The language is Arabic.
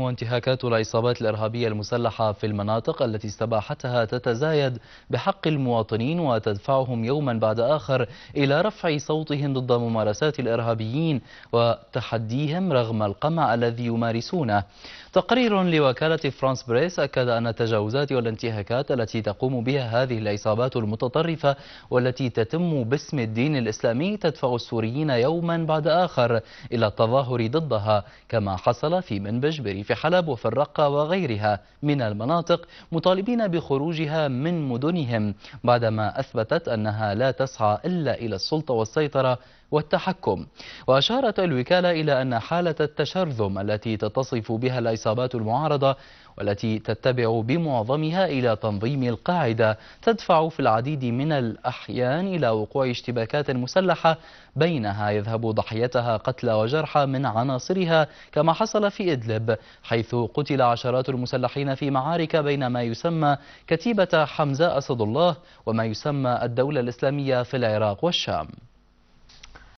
وانتهاكات العصابات الإرهابية المسلحة في المناطق التي استباحتها تتزايد بحق المواطنين وتدفعهم يوما بعد آخر إلى رفع صوتهم ضد ممارسات الإرهابيين وتحديهم رغم القمع الذي يمارسونه تقرير لوكالة فرانس بريس أكد أن التجاوزات والانتهاكات التي تقوم بها هذه العصابات المتطرفة والتي تتم باسم الدين الإسلامي تدفع السوريين يوما بعد آخر إلى التظاهر ضدها كما حصل في منبج بريف في حلب وفي الرقة وغيرها من المناطق مطالبين بخروجها من مدنهم بعدما أثبتت أنها لا تسعى إلا إلى السلطة والسيطرة والتحكم وأشارت الوكالة إلى أن حالة التشرذم التي تتصف بها العصابات المعارضة والتي تتبع بمعظمها إلى تنظيم القاعدة تدفع في العديد من الأحيان إلى وقوع اشتباكات مسلحة بينها يذهب ضحيتها قتلى وجرحى من عناصرها كما حصل في إدلب حيث قتل عشرات المسلحين في معارك بين ما يسمى كتيبة حمزة أسد الله وما يسمى الدولة الإسلامية في العراق والشام